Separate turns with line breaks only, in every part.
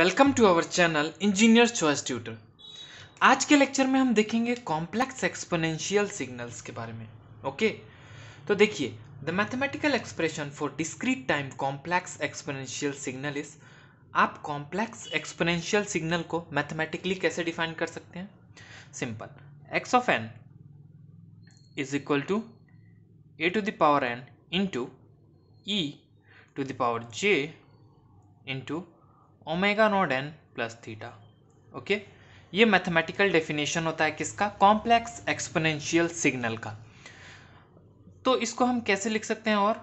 Welcome to our channel engineer choice tutor आज के lecture में हम देखेंगे कॉम्प्लेक्स एक्सपोनेंशियल सिग्नल्स के बारे में ओके okay? तो देखिए the mathematical expression for discrete time complex exponential signal is आप कॉम्प्लेक्स एक्सपोनेंशियल सिग्नल को मैथमेटिकली कैसे डिफाइन कर सकते हैं simple x of n is equal to a to the power n into e to the power j into omega naught n plus theta okay ये mathematical definition होता है किसका complex exponential signal का तो इसको हम कैसे लिख सकते हैं और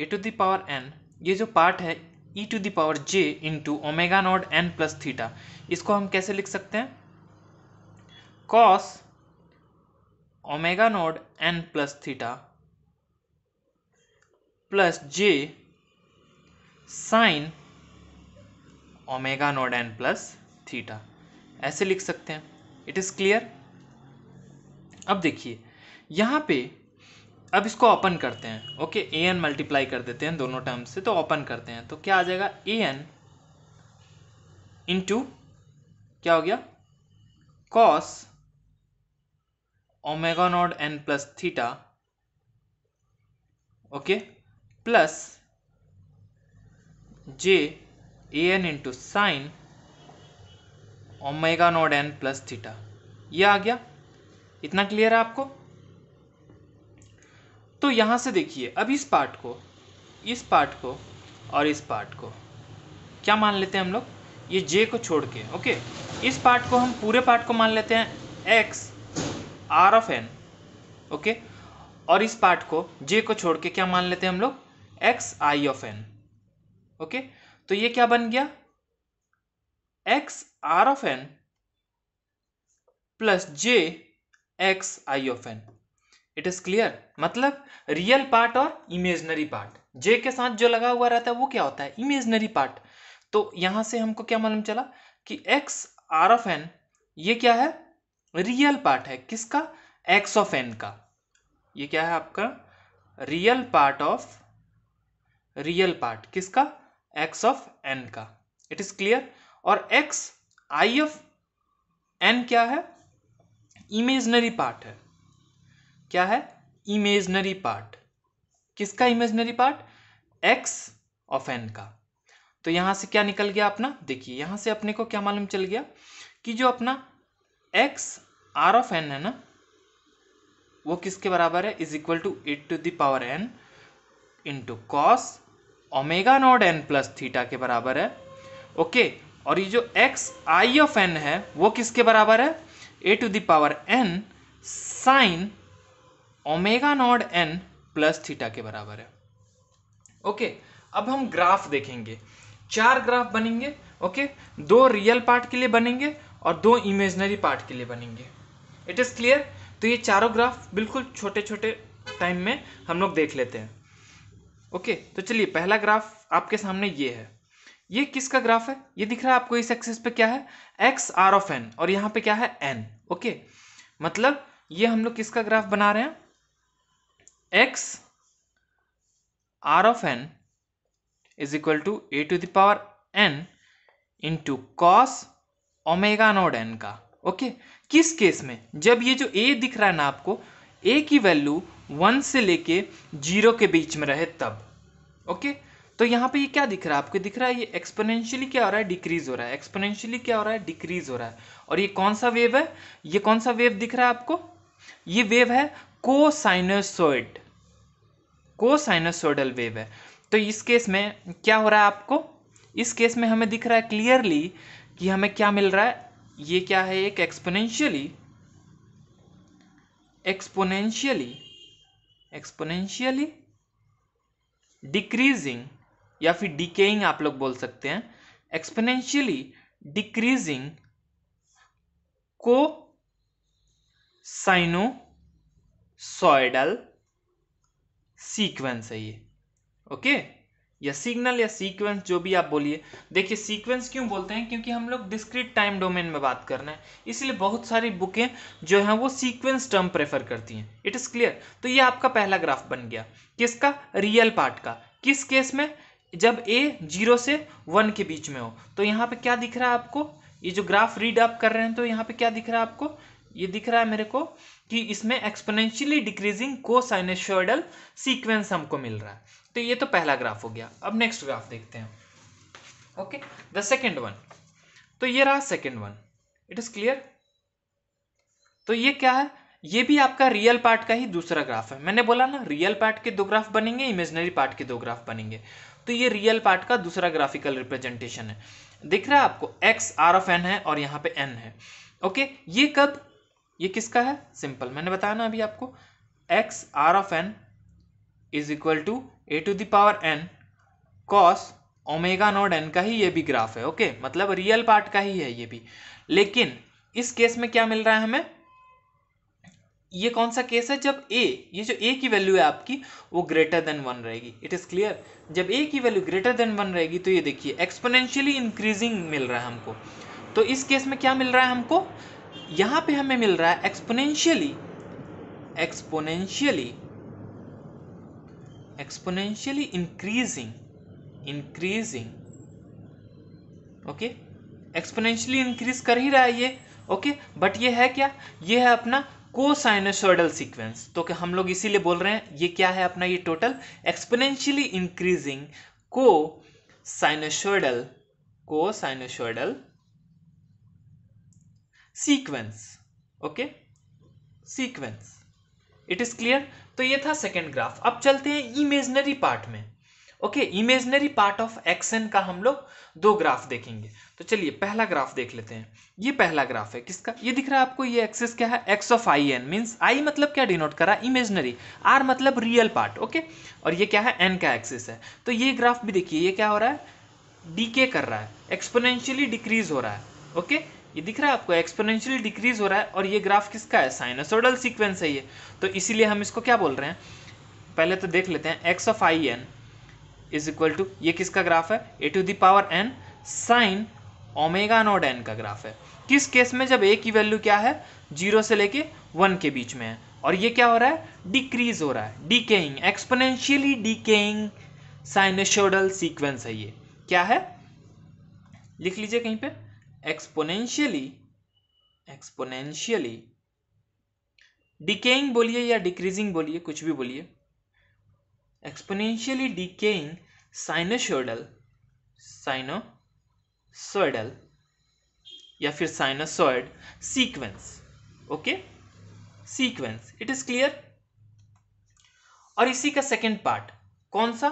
ए टू दावर एन ये जो पार्ट है e to the power j into omega naught n plus theta इसको हम कैसे लिख सकते हैं cos omega naught n plus theta plus j sine omega naught n plus theta ऐसे लिख सकते हैं इट इज़ क्लियर अब देखिए यहाँ पे अब इसको ओपन करते हैं ओके ए एन मल्टीप्लाई कर देते हैं दोनों टर्म से तो ओपन करते हैं तो क्या आ जाएगा ए एन इंटू क्या हो गया cos omega naught n plus theta okay plus j a n into sine omega naught n plus theta ये आ गया इतना क्लियर है आपको तो यहां से देखिए अब इस पार्ट को इस पार्ट को और इस पार्ट को क्या मान लेते हैं हम लोग ये जे को छोड़ के ओके इस पार्ट को हम पूरे पार्ट को मान लेते हैं x r of n okay और इस पार्ट को जे को छोड़ के क्या मान लेते हैं हम लोग x i of n okay तो ये क्या बन गया x r of n plus j x i of n it is clear मतलब रियल पार्ट और इमेजनरी पार्ट जे के साथ जो लगा हुआ रहता है वो क्या होता है इमेजनरी पार्ट तो यहां से हमको क्या मालूम चला कि एक्स आर ऑफ एन ये क्या है रियल पार्ट है किसका एक्स ऑफ एन का ये क्या है आपका real part of real part किसका एक्स ऑफ एन का इट इज क्लियर और एक्स आई ऑफ एन क्या है इमेजनरी पार्ट है क्या है इमेजनरी पार्ट किसका imaginary part x of n का तो यहां से क्या निकल गया अपना देखिए यहां से अपने को क्या मालूम चल गया कि जो अपना एक्स आर ऑफ एन है ना वो किसके बराबर है is equal to at to the power n into cos omega naught n plus theta के बराबर है ओके और ये जो एक्स आई ऑफ एन है वो किसके बराबर है a to the power n sine omega naught n plus theta के बराबर है ओके अब हम ग्राफ देखेंगे चार ग्राफ बनेंगे ओके दो रियल पार्ट के लिए बनेंगे और दो इमेजनरी पार्ट के लिए बनेंगे इट इज़ क्लियर तो ये चारों ग्राफ बिल्कुल छोटे छोटे टाइम में हम लोग देख लेते हैं ओके तो चलिए पहला ग्राफ आपके सामने ये है ये किसका ग्राफ है ये दिख रहा है आपको इस एक्सिस पे क्या है एक्स आर ऑफ एन और यहाँ पे क्या है एन ओके मतलब ये हम लोग किसका ग्राफ बना रहे हैं x r of n is equal to a to the power n into cos omega naught n का ओके किस केस में जब ये जो ए दिख रहा है ना आपको ए की वैल्यू वन से लेके जीरो के बीच में रहे तब ओके तो यहाँ पे ये क्या दिख रहा है आपको दिख रहा है ये एक्सपोनेंशियली क्या हो रहा है डिक्रीज हो रहा है एक्सपोनेंशियली क्या हो रहा है डिक्रीज हो रहा है और ये कौन सा वेव है ये कौन सा वेव दिख रहा है आपको ये वेव है को साइनसोइडल वेव है तो इस केस में क्या हो रहा है आपको इस केस में हमें दिख रहा है क्लियरली कि हमें क्या मिल रहा है ये क्या है एक एक्सपोनेंशियली एक्सपोनेंशियली एक्सपोनेंशियली डिक्रीजिंग या फिर डिकेइंग आप लोग बोल सकते हैं एक्सपोनेंशियली डिक्रीजिंग को साइनोसॉइडल सीक्वेंस है ये ओके okay? या सिग्नल या सीक्वेंस जो भी आप बोलिए देखिए सीक्वेंस क्यों बोलते हैं क्योंकि हम लोग डिस्क्रीट टाइम डोमेन में बात कर रहे हैं इसलिए बहुत सारी बुकें जो हैं वो सीक्वेंस टर्म प्रेफर करती हैं इट इज़ क्लियर तो ये आपका पहला ग्राफ बन गया किसका रियल पार्ट का किस केस में जब ए जीरो से वन के बीच में हो तो यहाँ पे क्या दिख रहा है आपको ये जो ग्राफ रीड आप कर रहे हैं तो यहाँ पे क्या दिख रहा है आपको ये दिख रहा है मेरे को कि इसमें एक्सपोनेंशियली डिक्रीजिंग को साइनेशल सीक्वेंस हमको मिल रहा है तो ये तो पहला ग्राफ हो गया अब नेक्स्ट ग्राफ देखते हैं ओके द सेकेंड वन तो ये रहा second one it is clear तो ये क्या है ये भी आपका रियल पार्ट का ही दूसरा ग्राफ है मैंने बोला ना रियल पार्ट के दो ग्राफ बनेंगे इमेजनरी पार्ट के दो ग्राफ बनेंगे तो ये रियल पार्ट का दूसरा ग्राफिकल रिप्रेजेंटेशन है दिख रहा है आपको एक्स आर ऑफ एन है और यहाँ पे एन है ओके ये कब ये किसका है सिंपल मैंने बताया ना अभी आपको x r of n is equal to a to the power n cos omega naught n का ही ये भी ग्राफ है ओके मतलब रियल पार्ट का ही है ये भी लेकिन इस केस में क्या मिल रहा है हमें ये कौन सा केस है जब ए ये जो ए की वैल्यू है आपकी वो ग्रेटर देन वन रहेगी इट इज़ क्लियर जब ए की वैल्यू ग्रेटर देन वन रहेगी तो ये देखिए एक्सपोनेंशियली इंक्रीजिंग मिल रहा है हमको तो इस केस में क्या मिल रहा है हमको यहाँ पे हमें मिल रहा है exponentially exponentially exponentially increasing increasing okay exponentially increase कर ही रहा है ये ओके okay? बट ये है क्या ये है अपना कोसाइनोसोडल सीक्वेंस तो कि हम लोग इसीलिए बोल रहे हैं ये क्या है अपना ये टोटल एक्सपोनेंशियली इंक्रीजिंग को साइनोसॉइडल को sinusoidal sequence okay sequence it is clear तो ये था सेकेंड ग्राफ अब चलते हैं इमेजनरी पार्ट में okay imaginary part of action का हम लोग दो ग्राफ देखेंगे तो चलिए पहला ग्राफ देख लेते हैं ये पहला ग्राफ है किसका ये दिख रहा है आपको ये एक्सेस क्या है x of i n means i मतलब क्या डिनोट करा इमेजनरी आर मतलब रियल पार्ट ओके और ये क्या है एन का एक्सेस है तो ये ग्राफ भी देखिए ये क्या हो रहा है डीके कर रहा है एक्सपोनेंशियली डिक्रीज हो रहा है ओके ये दिख रहा है आपको एक्सपोनेंशियली डिक्रीज हो रहा है और ये ग्राफ किसका है साइनसोडल सीक्वेंस है ये तो इसीलिए हम इसको क्या बोल रहे हैं पहले तो देख लेते हैं x of i n is equal to ये किसका ग्राफ है a to the power n sine omega naught n का ग्राफ है किस केस में जब ए की वैल्यू क्या है जीरो से लेके वन के बीच में है और ये क्या हो रहा है डिक्रीज हो रहा है decaying exponentially decaying sinusoidal sequence है ये क्या है लिख लीजिए कहीं पर एक्सपोनेंशियली एक्सपोनेंशियली डिकेइंग बोलिए या डिक्रीजिंग बोलिए कुछ भी बोलिए एक्सपोनेंशियली डिकेइंग साइनोशोडल साइनोसोडल या फिर sinusoid sequence okay sequence it is clear और इसी का सेकेंड पार्ट कौन सा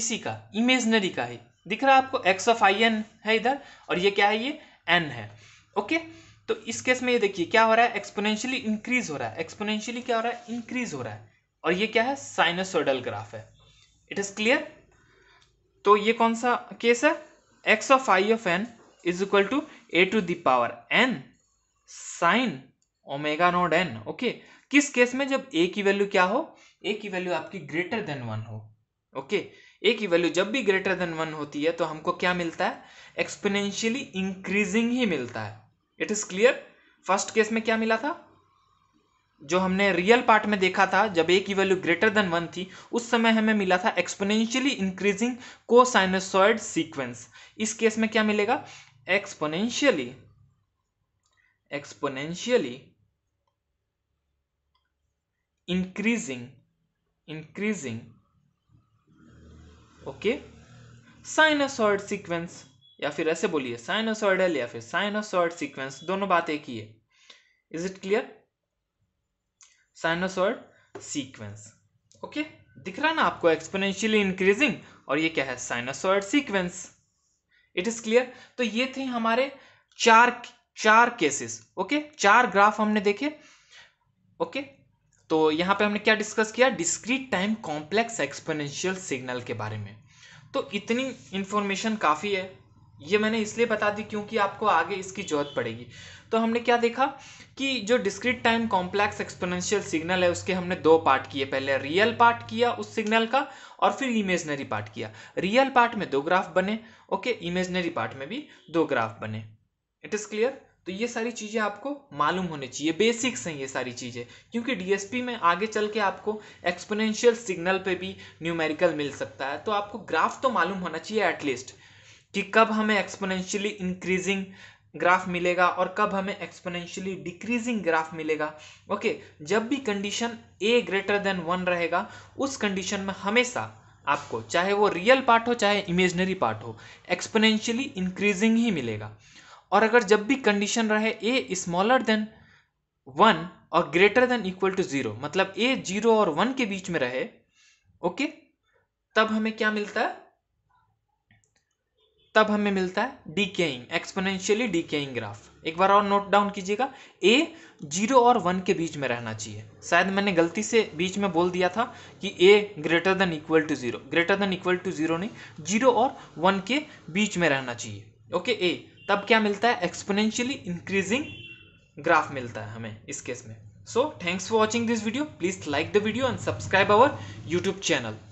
इसी का इमेजनरी का है दिख रहा है आपको एक्स ऑफ आई एन है इधर और ये क्या है ये एन है ओके तो इस केस में ये देखिए क्या हो रहा है एक्सपोनेंशियली इंक्रीज हो रहा है एक्सपोनेंशियली क्या हो रहा है इंक्रीज हो रहा है और ये क्या है साइनसोडल ग्राफ है इट इज क्लियर तो ये कौन सा केस है x of i of n is equal to a to the power n sine omega naught n okay किस केस में जब ए की वैल्यू क्या हो ए की वैल्यू आपकी ग्रेटर देन वन हो ओके okay? ए की वैल्यू जब भी ग्रेटर देन वन होती है तो हमको क्या मिलता है एक्सपोनेंशियली इंक्रीजिंग ही मिलता है it is clear first case में क्या मिला था जो हमने रियल पार्ट में देखा था जब ए की वैल्यू ग्रेटर देन वन थी उस समय हमें मिला था एक्सपोनेंशियली इंक्रीजिंग को साइनोसॉइड सीक्वेंस इस केस में क्या मिलेगा exponentially exponentially increasing increasing okay sinusoid sequence या फिर ऐसे बोलिए साइनोसॉइडल या फिर साइनोसॉइड सीक्वेंस दोनों बात एक ही है is it clear sinusoid sequence okay दिख रहा ना आपको एक्सपोनेंशियली इंक्रीजिंग और ये क्या है sinusoid sequence it is clear तो ये थे हमारे चार चार केसेस ओके okay? चार ग्राफ हमने देखे ओके okay? तो यहाँ पे हमने क्या डिस्कस किया discrete time complex exponential signal के बारे में तो इतनी इन्फॉर्मेशन काफ़ी है ये मैंने इसलिए बता दी क्योंकि आपको आगे इसकी जरूरत पड़ेगी तो हमने क्या देखा कि जो discrete time complex exponential signal है उसके हमने दो पार्ट किए पहले रियल पार्ट किया उस सिग्नल का और फिर इमेजनरी पार्ट किया रियल पार्ट में दो ग्राफ बने ओके इमेजनरी पार्ट में भी दो ग्राफ बने इट इज़ क्लियर तो ये सारी चीज़ें आपको मालूम होनी चाहिए बेसिक्स हैं ये सारी चीज़ें क्योंकि डीएसपी में आगे चल के आपको एक्सपोनेंशियल सिग्नल पे भी न्यूमेरिकल मिल सकता है तो आपको ग्राफ तो मालूम होना चाहिए एटलीस्ट कि कब हमें एक्सपोनेंशियली इंक्रीजिंग ग्राफ मिलेगा और कब हमें एक्सपोनेंशियली डिक्रीजिंग ग्राफ मिलेगा ओके जब भी condition a greater than one रहेगा उस कंडीशन में हमेशा आपको चाहे वो रियल पार्ट हो चाहे इमेजनरी पार्ट हो एक्सपोनेंशियली इंक्रीजिंग ही मिलेगा और अगर जब भी कंडीशन रहे ए स्मॉलर देन वन और greater than equal to zero मतलब ए जीरो और वन के बीच में रहे ओके तब हमें क्या मिलता है तब हमें मिलता है डीकेइंग एक्सपोनेंशियली डीकेइंग ग्राफ एक बार और नोट डाउन कीजिएगा ए जीरो और वन के बीच में रहना चाहिए शायद मैंने गलती से बीच में बोल दिया था कि a greater than equal to zero greater than equal to zero नहीं जीरो और वन के बीच में रहना चाहिए ओके ए तब क्या मिलता है एक्सपोनेंशियली इंक्रीजिंग ग्राफ मिलता है हमें इस केस में so thanks for watching this video please like the video and subscribe our YouTube channel